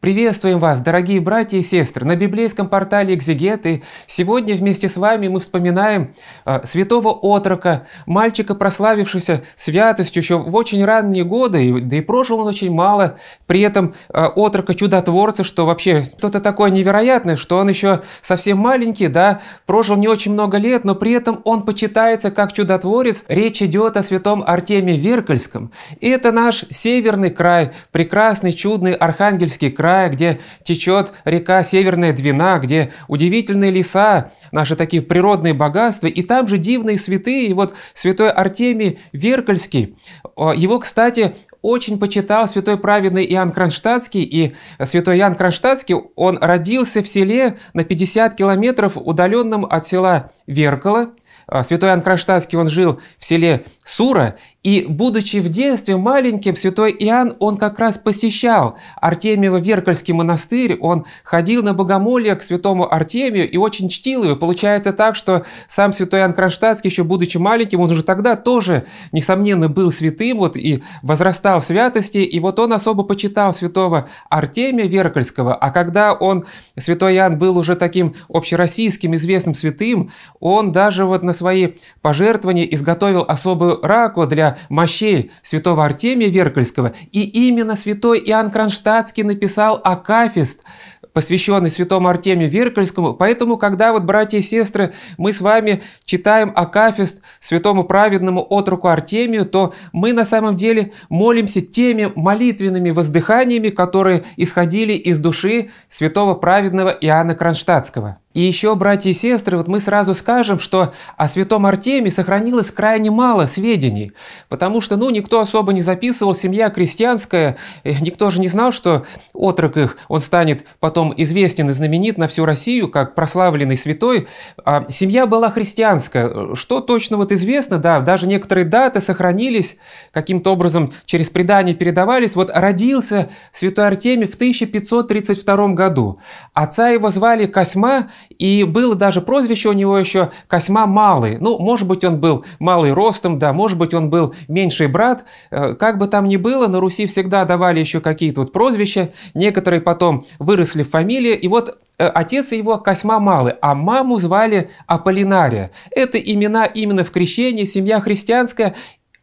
Приветствуем вас, дорогие братья и сестры, на библейском портале «Экзегеты». Сегодня вместе с вами мы вспоминаем а, святого отрока, мальчика, прославившегося святостью еще в очень ранние годы, да и прожил он очень мало, при этом а, отрока-чудотворца, что вообще кто то такое невероятное, что он еще совсем маленький, да, прожил не очень много лет, но при этом он почитается как чудотворец. Речь идет о святом Артеме Веркальском. И это наш северный край, прекрасный, чудный Архангельский край, края, где течет река Северная Двина, где удивительные леса, наши такие природные богатства, и там же дивные святые, и вот святой Артемий Веркольский. Э, его, кстати, очень почитал святой праведный Иоанн Кронштадтский, и святой Иоанн Кронштадтский, он родился в селе на 50 километров удаленном от села Веркало, э, Святой Иоанн Кронштадтский, он жил в селе Сура, и, будучи в детстве маленьким, святой Иоанн, он как раз посещал Артемиево веркальский монастырь, он ходил на богомолье к святому Артемию и очень чтил его. Получается так, что сам святой Иоанн Кронштадтский, еще будучи маленьким, он уже тогда тоже, несомненно, был святым вот, и возрастал в святости, и вот он особо почитал святого Артемия Веркальского. А когда он, святой Иоанн, был уже таким общероссийским известным святым, он даже вот на свои пожертвования изготовил особую раку для мощей святого Артемия Веркальского, и именно святой Иоанн Кронштадтский написал Акафист, посвященный святому Артемию Веркальскому. Поэтому, когда вот, братья и сестры, мы с вами читаем Акафист святому праведному отруку Артемию, то мы на самом деле молимся теми молитвенными воздыханиями, которые исходили из души святого праведного Иоанна Кронштадтского. И еще, братья и сестры, вот мы сразу скажем, что о святом Артемии сохранилось крайне мало сведений, потому что, ну, никто особо не записывал, семья крестьянская, э, никто же не знал, что отрок их, он станет потом известен и знаменит на всю Россию, как прославленный святой. А семья была христианская. Что точно вот известно, да, даже некоторые даты сохранились, каким-то образом через предание передавались. Вот родился святой Артемий в 1532 году. Отца его звали Косьма, и было даже прозвище у него еще Косьма Малый. Ну, может быть, он был малый ростом, да, может быть, он был меньший брат. Э, как бы там ни было, на Руси всегда давали еще какие-то вот прозвища. Некоторые потом выросли в фамилии. И вот э, отец его Косьма Малый, а маму звали Аполлинария. Это имена именно в крещении, семья христианская,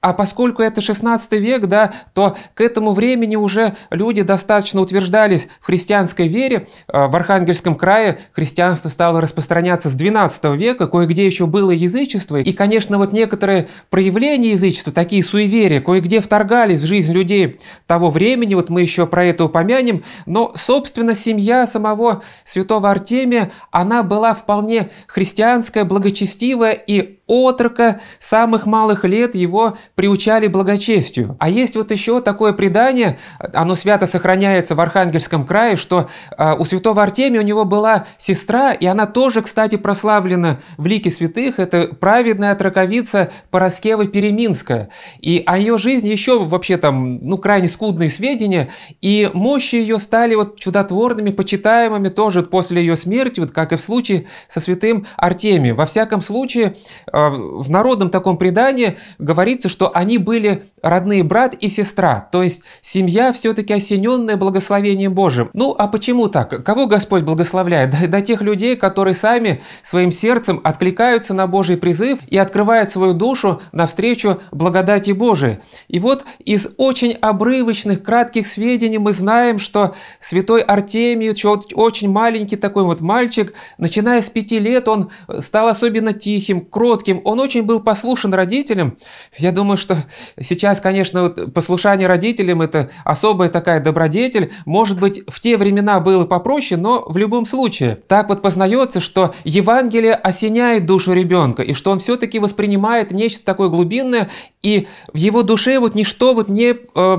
а поскольку это 16 век, да, то к этому времени уже люди достаточно утверждались в христианской вере. А, в Архангельском крае христианство стало распространяться с 12 века, кое-где еще было язычество. И, конечно, вот некоторые проявления язычества, такие суеверия, кое-где вторгались в жизнь людей того времени, вот мы еще про это упомянем. Но, собственно, семья самого святого Артемия, она была вполне христианская, благочестивая и отрока, самых малых лет его приучали благочестию. А есть вот еще такое предание, оно свято сохраняется в Архангельском крае, что э, у святого Артемия у него была сестра, и она тоже, кстати, прославлена в лике святых, это праведная отроковица Пороскева Переминская. И о ее жизни еще вообще там, ну, крайне скудные сведения, и мощи ее стали вот чудотворными, почитаемыми тоже после ее смерти, вот как и в случае со святым Артемием. Во всяком случае, э, а, в народном таком предании говорится, что они были родные брат и сестра, то есть семья все-таки осененная благословением Божьим. Ну а почему так? Кого Господь благословляет? До, тех людей, которые сами своим сердцем откликаются на Божий призыв и открывают свою душу навстречу благодати Божией. И вот из очень обрывочных, кратких сведений мы знаем, что святой Артемий, очень маленький такой вот мальчик, начиная с пяти лет, он стал особенно тихим, кротким, коротким, он очень был послушен родителям. Я думаю, что сейчас, конечно, вот послушание родителям – это особая такая добродетель. Может быть, в те времена было попроще, но в любом случае. Так вот познается, что Евангелие осеняет душу ребенка, и что он все-таки воспринимает нечто такое глубинное, и в его душе вот ничто вот не, э,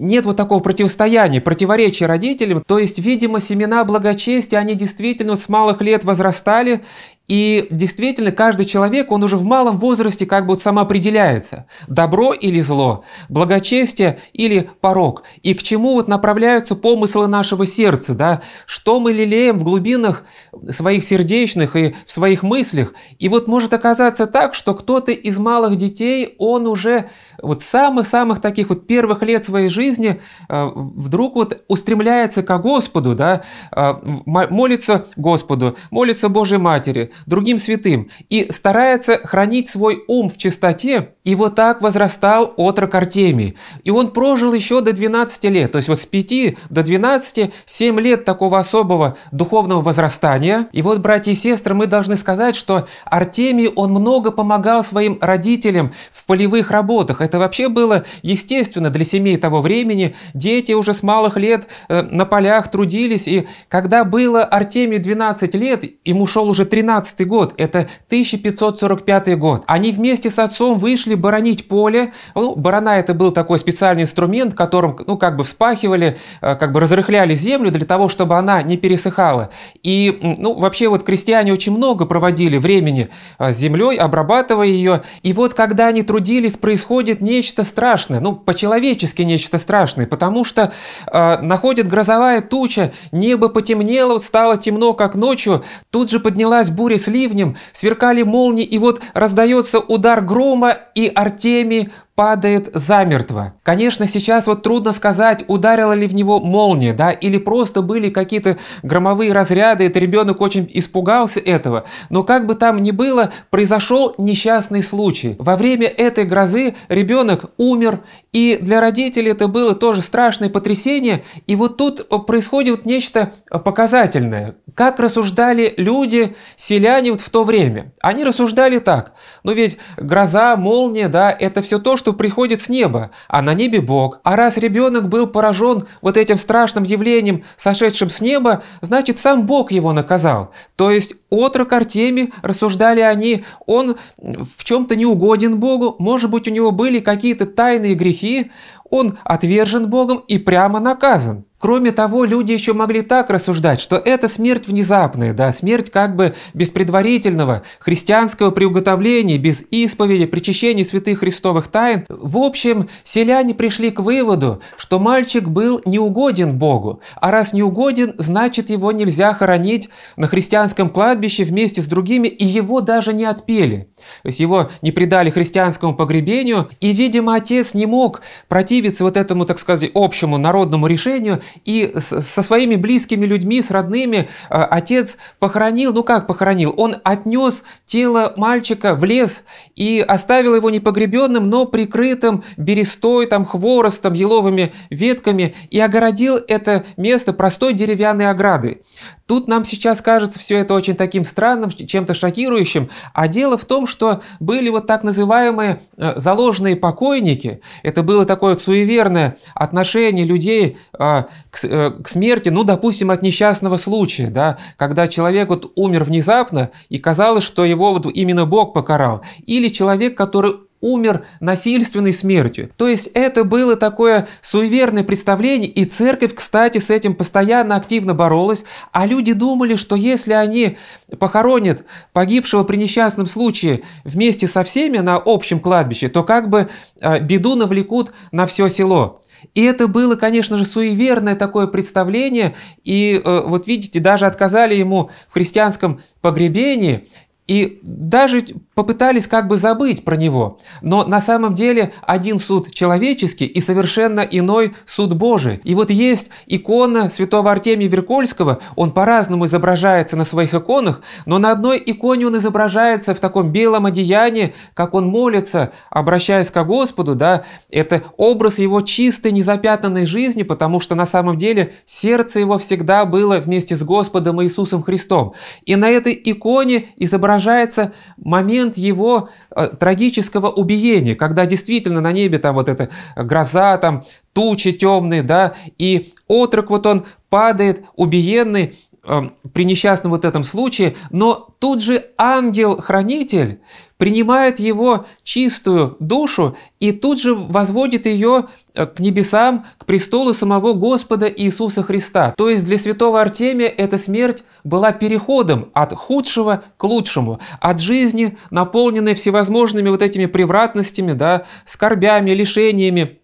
нет вот такого противостояния, противоречия родителям. То есть, видимо, семена благочестия, они действительно с малых лет возрастали, и действительно, каждый человек, он уже в малом возрасте как бы вот самоопределяется. Добро или зло, благочестие или порог. И к чему вот направляются помыслы нашего сердца, да? Что мы лелеем в глубинах своих сердечных и в своих мыслях. И вот может оказаться так, что кто-то из малых детей, он уже вот самых-самых таких вот первых лет своей жизни э, вдруг вот устремляется к Господу, да, э, молится Господу, молится Божьей Матери, другим святым, и старается хранить свой ум в чистоте, и вот так возрастал отрок Артемий. И он прожил еще до 12 лет, то есть вот с 5 до 12, 7 лет такого особого духовного возрастания. И вот, братья и сестры, мы должны сказать, что Артемий, он много помогал своим родителям в полевых работах. Это это вообще было естественно для семей того времени. Дети уже с малых лет э, на полях трудились, и когда было Артемию 12 лет, ему шел уже 13 год, это 1545 год, они вместе с отцом вышли боронить поле. Ну, барана это был такой специальный инструмент, которым, ну, как бы вспахивали, э, как бы разрыхляли землю для того, чтобы она не пересыхала. И, ну, вообще вот крестьяне очень много проводили времени э, с землей, обрабатывая ее. И вот когда они трудились, происходит находит нечто страшное, ну, по-человечески нечто страшное, потому что э, находит грозовая туча, небо потемнело, стало темно, как ночью, тут же поднялась буря с ливнем, сверкали молнии, и вот раздается удар грома, и Артемий падает замертво. Конечно, сейчас вот трудно сказать, ударила ли в него молния, да, или просто были какие-то громовые разряды, и ребенок очень испугался этого. Но как бы там ни было, произошел несчастный случай. Во время этой грозы ребенок умер, и для родителей это было тоже страшное потрясение. И вот тут происходит нечто показательное. Как рассуждали люди, селяне вот в то время? Они рассуждали так. Ну ведь гроза, молния, да, это все то, что что приходит с неба, а на небе Бог. А раз ребенок был поражен вот этим страшным явлением, сошедшим с неба, значит сам Бог его наказал. То есть отрок Артемий, рассуждали они, он в чем-то не угоден Богу, может быть у него были какие-то тайные грехи, он отвержен Богом и прямо наказан. Кроме того, люди еще могли так рассуждать, что это смерть внезапная, да, смерть как бы без предварительного христианского приуготовления, без исповеди, причащения святых христовых тайн. В общем, селяне пришли к выводу, что мальчик был неугоден Богу, а раз неугоден, значит его нельзя хоронить на христианском кладбище вместе с другими, и его даже не отпели. То есть его не предали христианскому погребению, и, видимо, отец не мог противиться вот этому, так сказать, общему народному решению, и со своими близкими людьми, с родными а, отец похоронил, ну как похоронил, он отнес тело мальчика в лес и оставил его непогребенным, но прикрытым берестой, там, хворостом, еловыми ветками и огородил это место простой деревянной оградой. Тут нам сейчас кажется все это очень таким странным, чем-то шокирующим, а дело в том, что были вот так называемые э, заложенные покойники. Это было такое суеверное отношение людей а, к, э, к смерти, ну, допустим, от несчастного случая, да, когда человек вот умер внезапно, и казалось, что его вот именно Бог покарал. Или человек, который умер насильственной смертью. То есть это было такое суеверное представление, и церковь, кстати, с этим постоянно активно боролась, а люди думали, что если они похоронят погибшего при несчастном случае вместе со всеми на общем кладбище, то как бы э, беду навлекут на все село. И это было, конечно же, суеверное такое представление. И э, вот видите, даже отказали ему в христианском погребении. И даже попытались как бы забыть про него. Но на самом деле один суд человеческий и совершенно иной суд Божий. И вот есть икона святого Артемия Веркольского, он по-разному изображается на своих иконах, но на одной иконе он изображается в таком белом одеянии, как он молится, обращаясь к Господу, да, это образ его чистой, незапятнанной жизни, потому что на самом деле сердце его всегда было вместе с Господом Иисусом Христом. И на этой иконе изображается отражается момент его э, трагического убиения, когда действительно на небе там вот эта гроза, там тучи темные, да, и отрок вот он падает убиенный Эм, при несчастном вот этом случае, но тут же ангел-хранитель принимает его чистую душу и тут же возводит ее э, к небесам, к престолу самого Господа Иисуса Христа. То есть для святого Артемия эта смерть была переходом от худшего к лучшему, от жизни, наполненной всевозможными вот этими превратностями, да, скорбями, лишениями,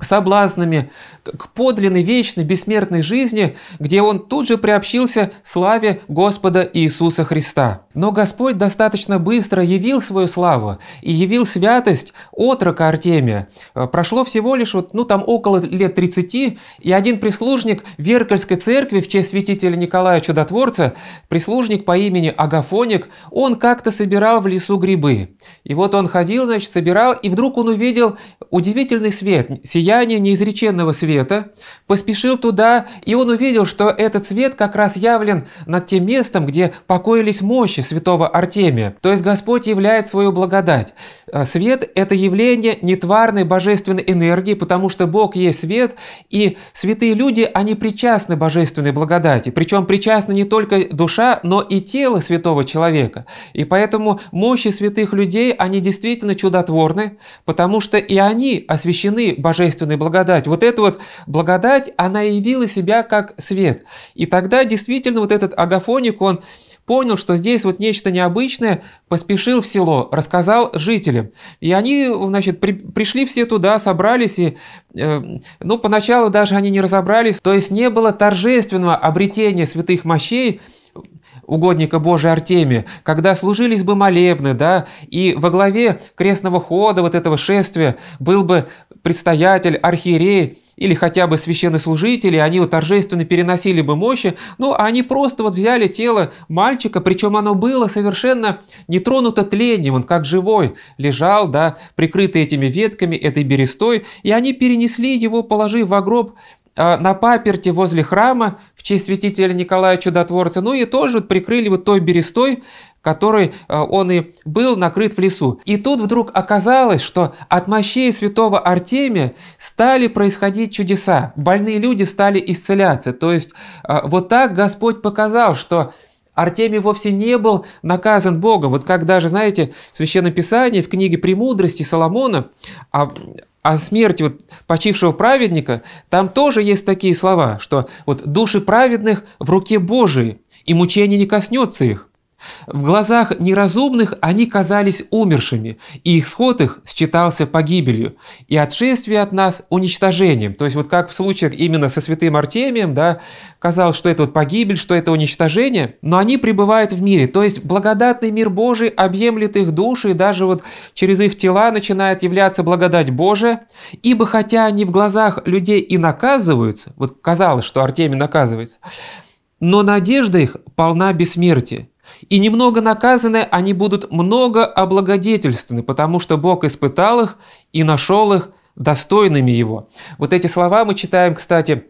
соблазнами к подлинной вечной бессмертной жизни, где он тут же приобщился славе Господа Иисуса Христа. Но Господь достаточно быстро явил свою славу и явил святость отрока Артемия. Э, прошло всего лишь вот, ну, там около лет 30, и один прислужник Веркальской церкви в честь святителя Николая Чудотворца, прислужник по имени Агафоник, он как-то собирал в лесу грибы. И вот он ходил, значит, собирал, и вдруг он увидел удивительный свет, сияние неизреченного света, поспешил туда, и он увидел, что этот свет как раз явлен над тем местом, где покоились мощи, святого Артемия. То есть Господь являет свою благодать. А, свет – это явление нетварной божественной энергии, потому что Бог есть свет, и святые люди, они причастны божественной благодати. Причем причастны не только душа, но и тело святого человека. И поэтому мощи святых людей, они действительно чудотворны, потому что и они освящены божественной благодатью. Вот эта вот благодать, она явила себя как свет. И тогда действительно вот этот агафоник, он понял, что здесь вот нечто необычное, поспешил в село, рассказал жителям. И они, значит, при, пришли все туда, собрались, и, э, ну, поначалу даже они не разобрались, то есть не было торжественного обретения святых мощей, угодника Божия Артемия, когда служились бы молебны, да, и во главе крестного хода вот этого шествия был бы предстоятель, архиерей или хотя бы священнослужители, они вот торжественно переносили бы мощи, ну, а они просто вот взяли тело мальчика, причем оно было совершенно не тронуто тлением, он как живой лежал, да, прикрытый этими ветками, этой берестой, и они перенесли его, положив в гроб а, на паперти возле храма в честь святителя Николая Чудотворца, ну и тоже прикрыли вот той берестой, которой а, он и был накрыт в лесу. И тут вдруг оказалось, что от мощей святого Артемия стали происходить чудеса. Больные люди стали исцеляться. То есть а, вот так Господь показал, что Артемий вовсе не был наказан Богом. Вот как даже, знаете, в Священном Писании, в книге «Премудрости» Соломона о, о смерти вот почившего праведника, там тоже есть такие слова, что вот души праведных в руке Божией, и мучение не коснется их. В глазах неразумных они казались умершими, и исход их считался погибелью, и отшествие от нас уничтожением. То есть вот как в случае именно со святым Артемием, да, казалось, что это вот погибель, что это уничтожение, но они пребывают в мире. То есть благодатный мир Божий объемлет их души, и даже вот через их тела начинает являться благодать Божия. Ибо хотя они в глазах людей и наказываются, вот казалось, что Артемий наказывается, но надежда их полна бессмертия и немного наказаны, они будут много облагодетельственны, потому что Бог испытал их и нашел их достойными Его. Вот эти слова мы читаем, кстати,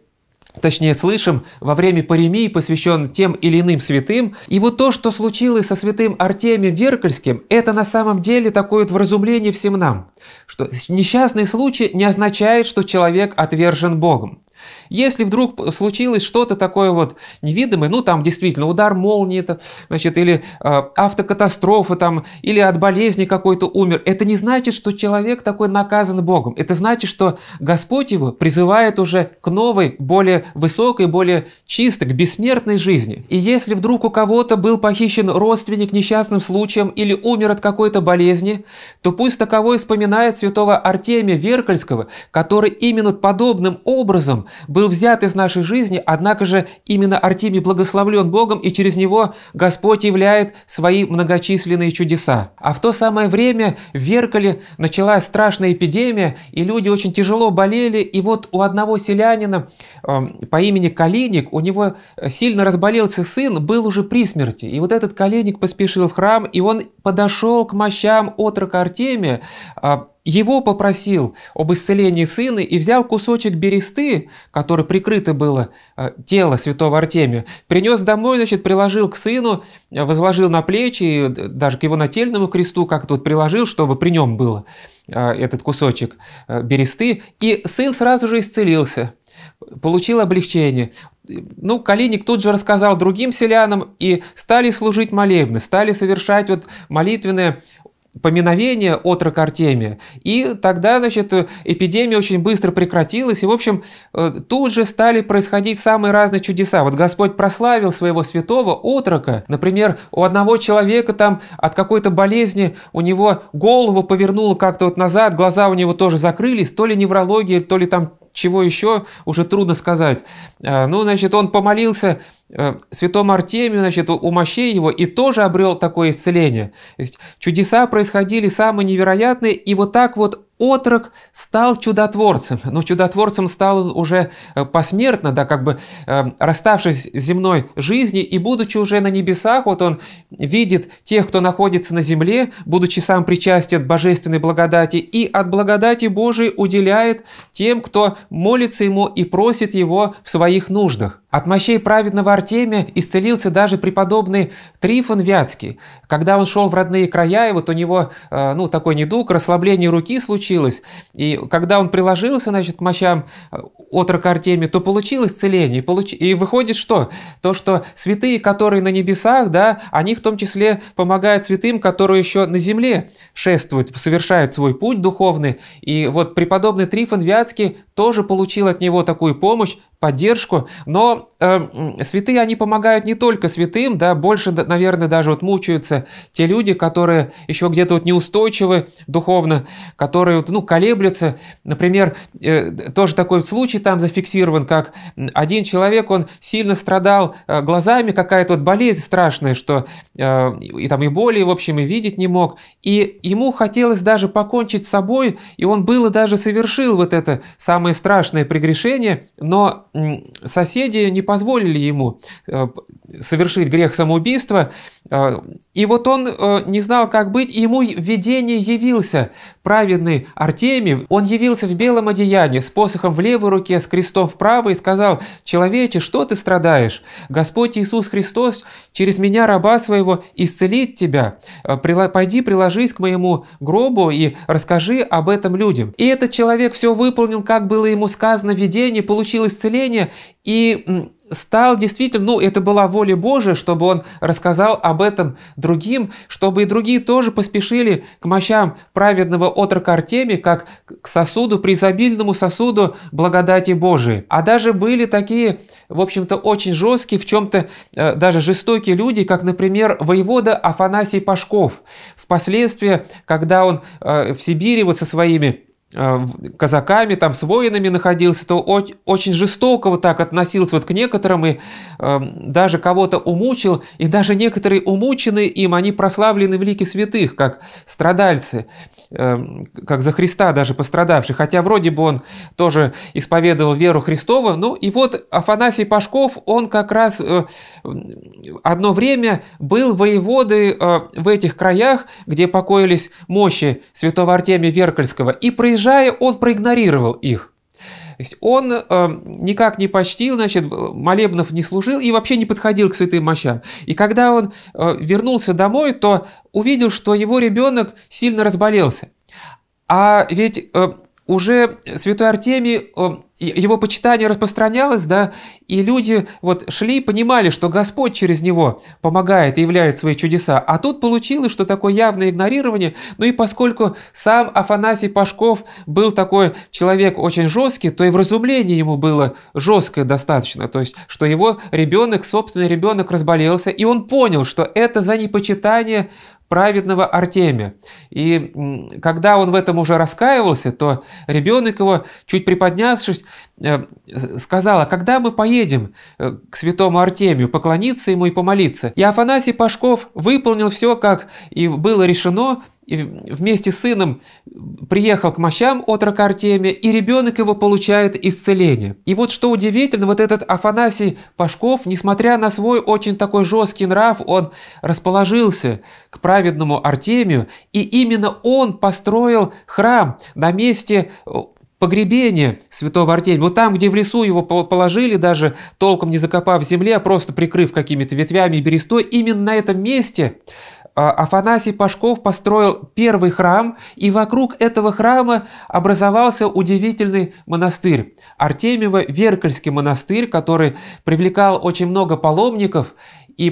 точнее слышим, во время паремии посвящен тем или иным святым. И вот то, что случилось со святым Артемием Веркольским, это на самом деле такое вот вразумление всем нам, что несчастный случай не означает, что человек отвержен Богом. Если вдруг случилось что-то такое вот невидимое, ну там действительно удар молнии, это, значит, или э, автокатастрофа, там, или от болезни какой-то умер, это не значит, что человек такой наказан Богом. Это значит, что Господь его призывает уже к новой, более высокой, более чистой, к бессмертной жизни. И если вдруг у кого-то был похищен родственник несчастным случаем или умер от какой-то болезни, то пусть таковой вспоминает святого Артемия Веркальского, который именно подобным образом был взят из нашей жизни, однако же именно Артемий благословлен Богом, и через него Господь являет свои многочисленные чудеса. А в то самое время в Веркале началась страшная эпидемия, и люди очень тяжело болели, и вот у одного селянина э, по имени Калиник, у него сильно разболелся сын, был уже при смерти, и вот этот Калиник поспешил в храм, и он подошел к мощам отрока Артемия, э, его попросил об исцелении сына и взял кусочек бересты, который прикрыто было э, тело святого Артемия, принес домой, значит, приложил к сыну, э, возложил на плечи, э, даже к его нательному кресту как-то приложил, чтобы при нем было э, этот кусочек э, бересты, и сын сразу же исцелился получил облегчение. Ну, Калиник тут же рассказал другим селянам, и стали служить молебны, стали совершать вот молитвенное поминовение отрока Артемия. И тогда, значит, эпидемия очень быстро прекратилась, и, в общем, э, тут же стали происходить самые разные чудеса. Вот Господь прославил своего святого отрока. Например, у одного человека там от какой-то болезни у него голову повернуло как-то вот назад, глаза у него тоже закрылись, то ли неврология, то ли там чего еще, уже трудно сказать. Э, ну, значит, он помолился Э, святому Артемию, значит, у мощей его, и тоже обрел такое исцеление. То есть чудеса происходили самые невероятные, и вот так вот отрок стал чудотворцем. Но ну, чудотворцем стал он уже э, посмертно, да, как бы э, расставшись с земной жизнью и будучи уже на небесах, вот он видит тех, кто находится на земле, будучи сам причастен божественной благодати, и от благодати Божией уделяет тем, кто молится ему и просит его в своих нуждах. От мощей праведного Артеме исцелился даже преподобный Трифон Вятский. Когда он шел в родные края, и вот у него э, ну, такой недуг, расслабление руки случилось. И когда он приложился значит, к мощам э, отрока Артеме, то получил исцеление. И, получ... и выходит что? То, что святые, которые на небесах, да, они в том числе помогают святым, которые еще на земле шествуют, совершают свой путь духовный. И вот преподобный Трифон Вятский тоже получил от него такую помощь, поддержку, но э, святые, они помогают не только святым, да, больше, наверное, даже вот мучаются те люди, которые еще где-то вот неустойчивы духовно, которые, вот, ну, колеблются. Например, э, тоже такой случай там зафиксирован, как один человек, он сильно страдал э, глазами, какая-то вот болезнь страшная, что э, и там и боли, в общем, и видеть не мог, и ему хотелось даже покончить с собой, и он было даже совершил вот это самое страшное прегрешение, но соседи не позволили ему э, совершить грех самоубийства. Э, и вот он э, не знал, как быть, и ему в видении явился праведный Артемий. Он явился в белом одеянии, с посохом в левой руке, с крестом в правой, и сказал, «Человече, что ты страдаешь? Господь Иисус Христос через меня, раба своего, исцелит тебя. Пойди, приложись к моему гробу и расскажи об этом людям». И этот человек все выполнил, как было ему сказано в видении, получил исцеление, откровение и стал действительно, ну, это была воля Божия, чтобы он рассказал об этом другим, чтобы и другие тоже поспешили к мощам праведного отрока Артемия, как к сосуду, преизобильному сосуду благодати Божией. А даже были такие, в общем-то, очень жесткие, в чем-то э, даже жестокие люди, как, например, воевода Афанасий Пашков. Впоследствии, когда он э, в Сибири вот со своими а, казаками, там с воинами находился, то очень жестоко вот так относился вот к некоторым и эм, даже кого-то умучил, и даже некоторые умученные им, они прославлены в лике святых, как страдальцы. Эм, как за Христа даже пострадавший, хотя вроде бы он тоже исповедовал веру Христова. Ну и вот Афанасий Пашков, он как раз э, одно время был воеводы э, в этих краях, где покоились мощи святого Артемия Веркальского, и проезжая, он проигнорировал их. То есть он э, никак не почтил, значит, э, молебнов не служил и вообще не подходил к святым мощам. И когда он э, вернулся домой, то увидел, что его ребенок сильно разболелся. А ведь э, уже святой Артемий э, его почитание распространялось, да, и люди вот шли и понимали, что Господь через него помогает и являет свои чудеса. А тут получилось, что такое явное игнорирование, ну и поскольку сам Афанасий Пашков был такой человек очень жесткий, то и вразумление ему было жесткое достаточно, то есть, что его ребенок, собственный ребенок разболелся, и он понял, что это за непочитание праведного Артемия. И когда он в этом уже раскаивался, то ребенок его, чуть приподнявшись, Э, сказала, когда мы поедем э, к святому Артемию, поклониться ему и помолиться. И Афанасий Пашков выполнил все, как и было решено, и вместе с сыном приехал к мощам отрока Артемия, и ребенок его получает исцеление. И вот что удивительно, вот этот Афанасий Пашков, несмотря на свой очень такой жесткий нрав, он расположился к праведному Артемию, и именно он построил храм на месте э, погребение святого Артемия. Вот там, где в лесу его положили, даже толком не закопав в земле, а просто прикрыв какими-то ветвями и берестой, именно на этом месте а, Афанасий Пашков построил первый храм, и вокруг этого храма образовался удивительный монастырь. Артемьево-Веркальский монастырь, который привлекал очень много паломников, и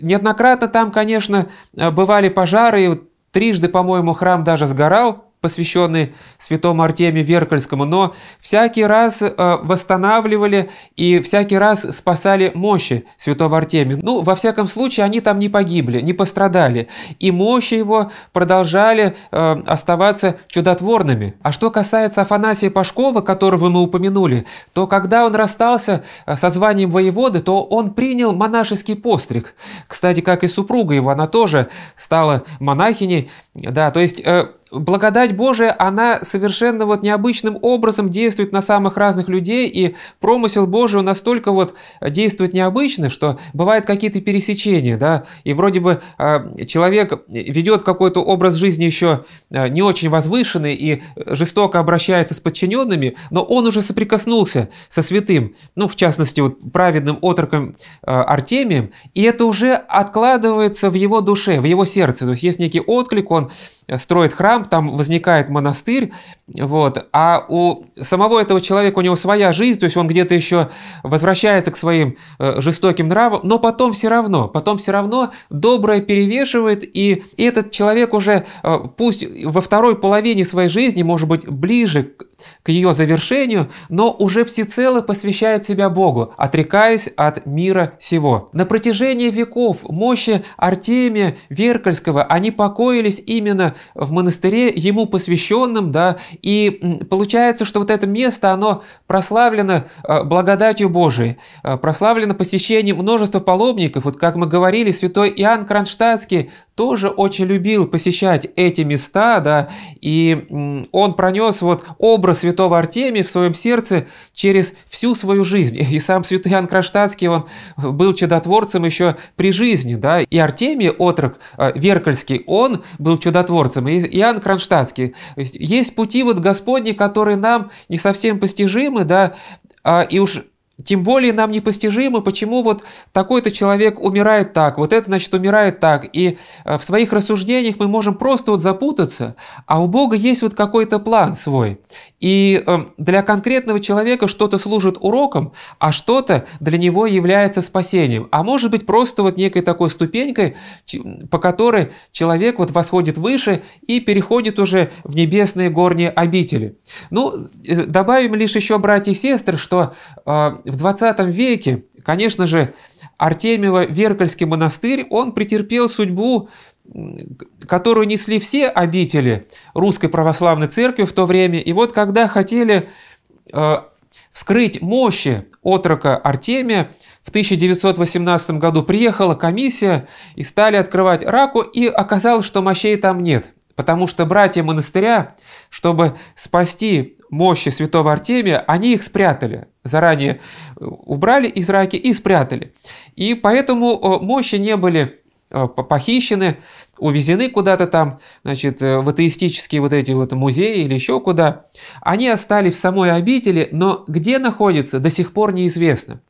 неоднократно там, конечно, а, бывали пожары, и трижды, по-моему, храм даже сгорал, посвященный святому Артемию Веркальскому, но всякий раз э, восстанавливали и всякий раз спасали мощи святого Артемия. Ну, во всяком случае, они там не погибли, не пострадали, и мощи его продолжали э, оставаться чудотворными. А что касается Афанасия Пашкова, которого мы упомянули, то когда он расстался э, со званием воеводы, то он принял монашеский постриг. Кстати, как и супруга его, она тоже стала монахиней. Да, то есть благодать Божия, она совершенно вот необычным образом действует на самых разных людей, и промысел Божий настолько вот действует необычно, что бывают какие-то пересечения, да, и вроде бы а, человек ведет какой-то образ жизни еще а, не очень возвышенный и жестоко обращается с подчиненными, но он уже соприкоснулся со святым, ну, в частности, вот праведным отроком а, Артемием, и это уже откладывается в его душе, в его сердце, то есть есть некий отклик, он строит храм, там возникает монастырь, вот, а у самого этого человека, у него своя жизнь, то есть он где-то еще возвращается к своим э, жестоким нравам, но потом все равно, потом все равно доброе перевешивает, и этот человек уже, э, пусть во второй половине своей жизни, может быть, ближе к к ее завершению, но уже всецело посвящает себя Богу, отрекаясь от мира сего. На протяжении веков мощи Артемия Веркальского, они покоились именно в монастыре, ему посвященном, да, и получается, что вот это место, оно прославлено э, благодатью Божией, э, прославлено посещением множества паломников, вот как мы говорили, святой Иоанн Кронштадтский тоже очень любил посещать эти места, да, и он пронес вот образ святого Артемия в своем сердце через всю свою жизнь. И сам святой Иоанн Кронштадтский, он был чудотворцем еще при жизни, да, и Артемий, отрок э, Веркольский, он был чудотворцем, и Иоанн Кронштадтский. Есть пути вот Господни, которые нам не совсем постижимы, да, а, и уж тем более нам непостижимо, почему вот такой-то человек умирает так, вот это, значит, умирает так. И э, в своих рассуждениях мы можем просто вот запутаться, а у Бога есть вот какой-то план свой. И эм, для конкретного человека что-то служит уроком, а что-то для него является спасением. А может быть просто вот некой такой ступенькой, по которой человек вот восходит выше и переходит уже в небесные горние обители. Ну, э, добавим лишь еще, братья и сестры, что э, в 20 веке, конечно же, Артемьево-Веркальский монастырь, он претерпел судьбу которую несли все обители Русской Православной Церкви в то время. И вот когда хотели э, вскрыть мощи отрока Артемия, в 1918 году приехала комиссия и стали открывать раку, и оказалось, что мощей там нет, потому что братья монастыря, чтобы спасти мощи святого Артемия, они их спрятали, заранее э, убрали из раки и спрятали. И поэтому э, мощи не были Э, похищены, увезены куда-то там, значит, э, в атеистические вот эти вот музеи или еще куда. Они остались в самой обители, но где находится, до сих пор неизвестно.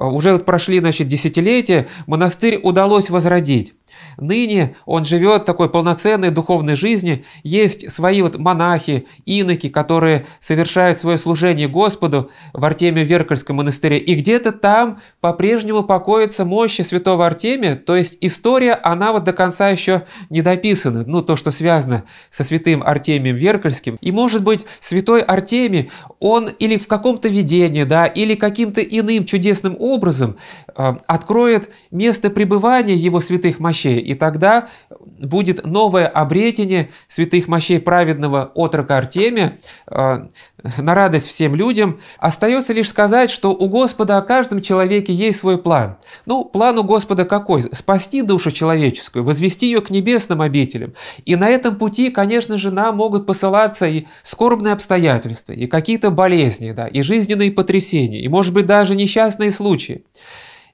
Э, уже вот прошли, значит, десятилетия, монастырь удалось возродить. Ныне он живет такой полноценной духовной жизнью, есть свои вот монахи, иноки, которые совершают свое служение Господу в Артемию Веркальском монастыре, и где-то там по-прежнему покоится мощи святого Артемия, то есть история, она вот до конца еще не дописана, ну то, что связано со святым Артемием Веркальским, и может быть святой Артемий, он или в каком-то видении, да, или каким-то иным чудесным образом э, откроет место пребывания его святых мощей, и тогда будет новое обретение святых мощей праведного отрока Артемия э, на радость всем людям. Остается лишь сказать, что у Господа о каждом человеке есть свой план. Ну, план у Господа какой? Спасти душу человеческую, возвести ее к небесным обителям. И на этом пути, конечно же, нам могут посылаться и скорбные обстоятельства, и какие-то болезни, да, и жизненные потрясения, и, может быть, даже несчастные случаи.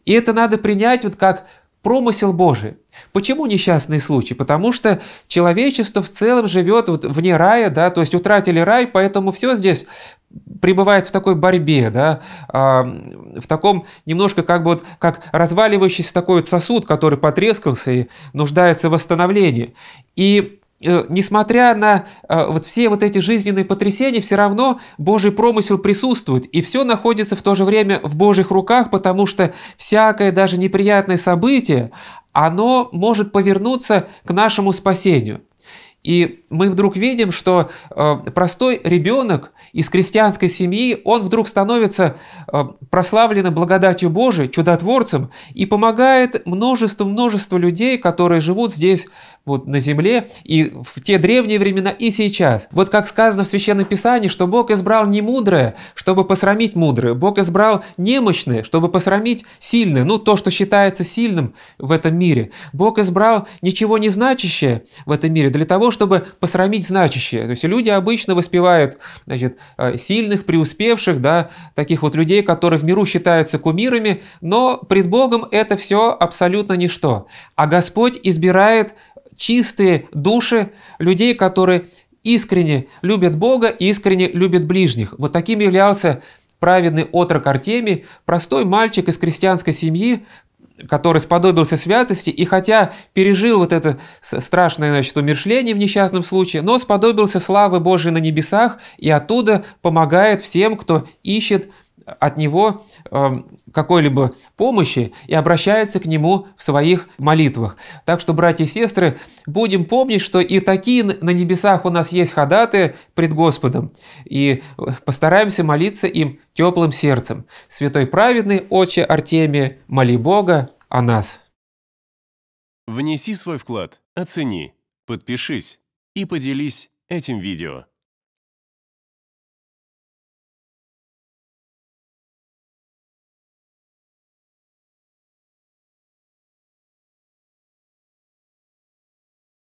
И это надо принять вот как промысел Божий. Почему несчастный случай? Потому что человечество в целом живет вот вне рая, да, то есть утратили рай, поэтому все здесь пребывает в такой борьбе, да, а, в таком немножко как бы вот, как разваливающийся такой вот сосуд, который потрескался и нуждается в восстановлении. И Э, несмотря на э, вот все вот эти жизненные потрясения, все равно Божий промысел присутствует, и все находится в то же время в Божьих руках, потому что всякое даже неприятное событие, оно может повернуться к нашему спасению. И мы вдруг видим, что э, простой ребенок из крестьянской семьи, он вдруг становится прославленным благодатью Божией, чудотворцем, и помогает множеству-множеству людей, которые живут здесь вот на земле и в те древние времена и сейчас. Вот как сказано в Священном Писании, что Бог избрал не мудрое, чтобы посрамить мудрое, Бог избрал немощное, чтобы посрамить сильное, ну то, что считается сильным в этом мире. Бог избрал ничего не значащее в этом мире для того, чтобы посрамить значащее. То есть люди обычно воспевают значит, э, сильных, преуспевших, да, таких вот людей, которые в миру считаются кумирами, но пред Богом это все абсолютно ничто. А Господь избирает чистые души людей, которые искренне любят Бога и искренне любят ближних. Вот таким являлся праведный отрок Артемий, простой мальчик из крестьянской семьи, который сподобился святости, и хотя пережил вот это страшное значит, умершление в несчастном случае, но сподобился славы Божией на небесах и оттуда помогает всем, кто ищет от него эм, какой-либо помощи и обращаются к нему в своих молитвах. Так что, братья и сестры, будем помнить, что и такие на небесах у нас есть ходаты пред Господом, и э, постараемся молиться им теплым сердцем. Святой праведный Отче Артемия, моли Бога о нас. Внеси свой вклад, оцени, подпишись и поделись этим видео.